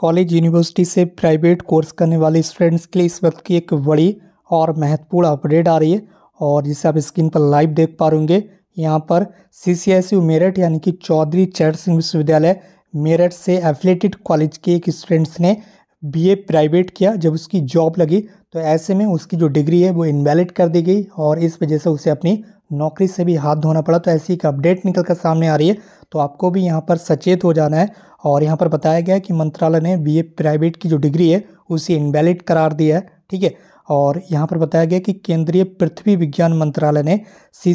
college university से private course करने वाले स्टूडेंट्स के लिए इस वक्त की एक बड़ी और महत्वपूर्ण अपडेट आ रही है और जिसे आप स्क्रीन पर लाइव देख पा रहेंगे यहाँ पर C C S U Meerut यानी कि चौधरी चैट सिंह विश्वविद्यालय मेरठ से एफिलेटेड कॉलेज के एक स्टूडेंट्स ने बीए प्राइवेट किया जब उसकी जॉब लगी तो ऐसे में उसकी जो डिग्री है वो इनवैलिड कर दी गई और इस वजह से उसे अपनी नौकरी से भी हाथ धोना पड़ा तो ऐसी एक अपडेट निकल कर सामने आ रही है तो आपको भी यहाँ पर सचेत हो जाना है और यहाँ पर बताया गया है कि मंत्रालय ने बी प्राइवेट की जो डिग्री है उसे इनवैलिड करार दिया है ठीक है और यहाँ पर बताया गया कि केंद्रीय पृथ्वी विज्ञान मंत्रालय ने सी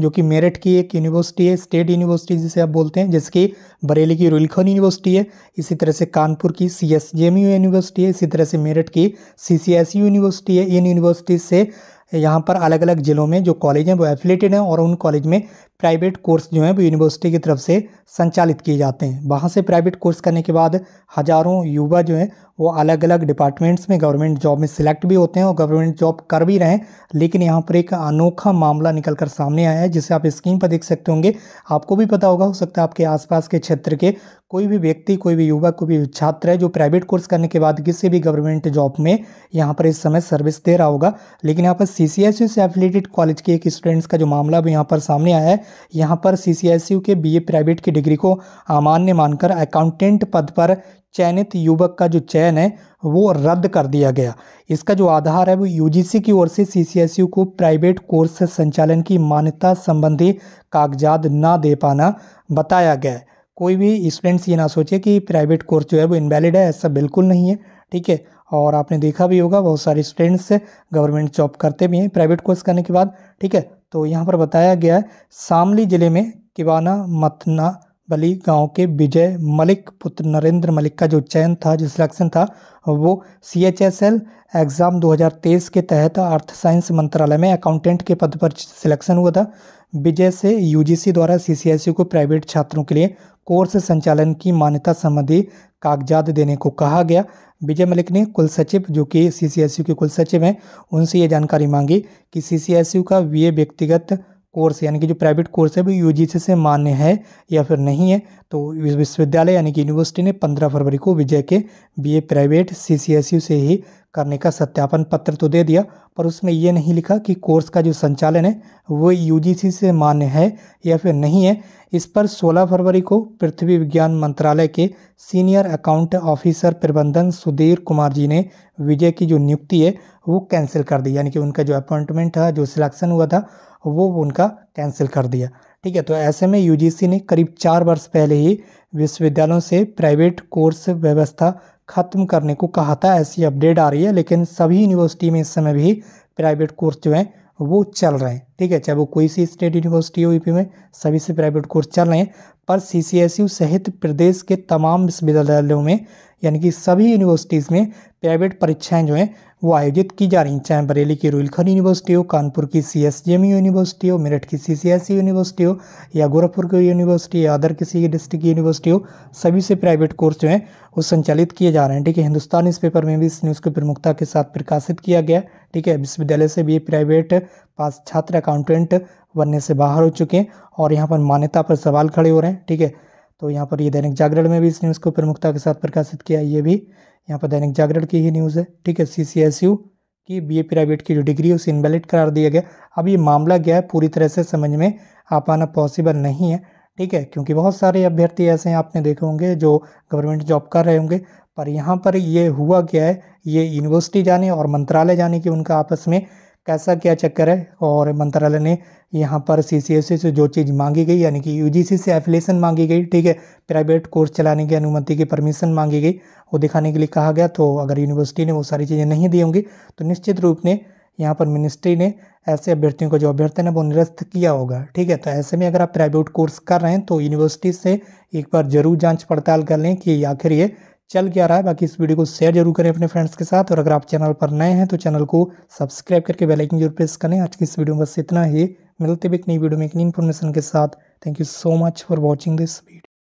जो कि मेरठ की एक यूनिवर्सिटी है स्टेट यूनिवर्सिटी जिसे आप बोलते हैं जैसे कि बरेली की रुलखन यूनिवर्सिटी है इसी तरह से कानपुर की सी यूनिवर्सिटी है इसी तरह से मेरठ की सी यूनिवर्सिटी है इन यूनिवर्सिटी से यहाँ पर अलग अलग ज़िलों में जो कॉलेज हैं वो एफिलेटेड हैं और उन कॉलेज में प्राइवेट कोर्स जो हैं वो यूनिवर्सिटी की तरफ से संचालित किए जाते हैं वहाँ से प्राइवेट कोर्स करने के बाद हज़ारों युवा जो हैं वो अलग अलग डिपार्टमेंट्स में गवर्नमेंट जॉब में सिलेक्ट भी होते हैं और गवर्नमेंट जॉब कर भी रहे हैं लेकिन यहाँ पर एक अनोखा मामला निकल कर सामने आया है जिसे आप स्क्रीन पर देख सकते होंगे आपको भी पता होगा हो सकता है आपके आसपास के क्षेत्र के कोई भी व्यक्ति कोई भी युवक कोई भी छात्र है जो प्राइवेट कोर्स करने के बाद किसी भी गवर्नमेंट जॉब में यहाँ पर इस समय सर्विस दे रहा होगा लेकिन यहाँ पर सी सी एस यू से एफिलेटेड कॉलेज के एक स्टूडेंट्स का जो मामला भी यहाँ पर सामने आया है यहाँ पर सी सी एस यू के बी ए प्राइवेट की डिग्री को अमान्य मानकर अकाउंटेंट पद पर चयनित युवक का जो चयन है वो रद्द कर दिया गया इसका जो आधार है वो यूजीसी की ओर से सीसीएसयू को प्राइवेट कोर्स संचालन की मान्यता संबंधी कागजात ना दे पाना बताया गया है कोई भी स्टूडेंट्स ये ना सोचे कि प्राइवेट कोर्स जो है वो इनवैलिड है ऐसा बिल्कुल नहीं है ठीक है और आपने देखा भी होगा बहुत सारे स्टूडेंट्स गवर्नमेंट जॉब करते भी हैं प्राइवेट कोर्स करने के बाद ठीक है तो यहाँ पर बताया गया है शामली ज़िले में किवाना मथना बली गांव के विजय मलिक पुत्र नरेंद्र मलिक का जो चयन था जो सिलेक्शन था वो C H S L exam 2023 के तहत अर्थ साइंस मंत्रालय में अकाउंटेंट के पद पर सिलेक्शन हुआ था विजय से यूजीसी द्वारा सीसीएसयू e को प्राइवेट छात्रों के लिए कोर्स संचालन की मान्यता संबंधी कागजात देने को कहा गया विजय मलिक ने कुल सचिव जो कि सीसीएसयू e के कुल सचिव हैं उनसे ये जानकारी मांगी कि सीसीएसयू e का वीए व्यक्तिगत कोर्स यानी कि जो प्राइवेट कोर्स है वो यू से मान्य है या फिर नहीं है तो विश्वविद्यालय यानी कि यूनिवर्सिटी ने पंद्रह फरवरी को विजय के बीए प्राइवेट सी से ही करने का सत्यापन पत्र तो दे दिया पर उसमें ये नहीं लिखा कि कोर्स का जो संचालन है वो यूजीसी से मान्य है या फिर नहीं है इस पर 16 फरवरी को पृथ्वी विज्ञान मंत्रालय के सीनियर अकाउंट ऑफिसर प्रबंधन सुधीर कुमार जी ने विजय की जो नियुक्ति है वो कैंसिल कर दी यानी कि उनका जो अपॉइंटमेंट था जो सिलेक्शन हुआ था वो उनका कैंसिल कर दिया ठीक है तो ऐसे में यूजीसी ने करीब चार वर्ष पहले ही विश्वविद्यालयों से प्राइवेट कोर्स व्यवस्था ख़त्म करने को कहा था ऐसी अपडेट आ रही है लेकिन सभी यूनिवर्सिटी में इस समय भी प्राइवेट कोर्स जो हैं वो चल रहे हैं ठीक है चाहे वो कोई सी स्टेट यूनिवर्सिटी हो यूपी में सभी से प्राइवेट कोर्स चल रहे हैं और सी सहित प्रदेश के तमाम विश्वविद्यालयों में यानी कि सभी यूनिवर्सिटीज़ में प्राइवेट परीक्षाएं जो हैं वो आयोजित की जा रही चाहे बरेली की रुलखन यूनिवर्सिटी हो कानपुर की C S J M university हो मेरठ की सी सी यूनिवर्सिटी हो या गोरखपुर की यूनिवर्सिटी या अदर किसी डिस्ट्रिक्ट की यूनिवर्सिटी हो सभी से प्राइवेट कोर्स जो हैं वो संचालित किए जा रहे हैं ठीक है हिंदुस्तान न्यूज़पेपर में भी इस न्यूज़ को प्रमुखता के साथ प्रकाशित किया गया ठीक है विश्वविद्यालय से भी प्राइवेट पास छात्र अकाउंटेंट बनने से बाहर हो चुके हैं और यहाँ पर मान्यता पर सवाल खड़े हो रहे हैं ठीक है तो यहाँ पर ये दैनिक जागरण में भी इस न्यूज़ को प्रमुखता के साथ प्रकाशित किया ये भी यहाँ पर दैनिक जागरण की ही न्यूज़ है ठीक है सी की ए प्राइवेट की जो डिग्री है उसे इनवैलिड करार दिया गया अब ये मामला गया है पूरी तरह से समझ में आ पाना पॉसिबल नहीं है ठीक है क्योंकि बहुत सारे अभ्यर्थी ऐसे हैं आपने देखे होंगे जो गवर्नमेंट जॉब कर रहे होंगे पर यहाँ पर ये हुआ क्या है ये यूनिवर्सिटी जाने और मंत्रालय जाने की उनका आपस में कैसा क्या चक्कर है और मंत्रालय ने यहाँ पर सी e से जो चीज़ मांगी गई यानी कि यूजीसी से एफिलेशन मांगी गई ठीक है प्राइवेट कोर्स चलाने की अनुमति की परमिशन मांगी गई वो दिखाने के लिए कहा गया तो अगर यूनिवर्सिटी ने वो सारी चीज़ें नहीं दी होंगी तो निश्चित रूप ने यहाँ पर मिनिस्ट्री ने ऐसे अभ्यर्थियों को जो अभ्यर्थन है वो निरस्त किया होगा ठीक है तो ऐसे में अगर आप प्राइवेट कोर्स कर रहे हैं तो यूनिवर्सिटी से एक बार जरूर जाँच पड़ताल कर लें कि आखिर ये चल क्या रहा है बाकी इस वीडियो को शेयर जरूर करें अपने फ्रेंड्स के साथ और अगर आप चैनल पर नए हैं तो चैनल को सब्सक्राइब करके बेल आइकन जरूर प्रेस करें आज की इस वीडियो में बस इतना ही मिलते भी एक नई वीडियो में एक नई इन्फॉर्मेशन के साथ thank you so much for watching this video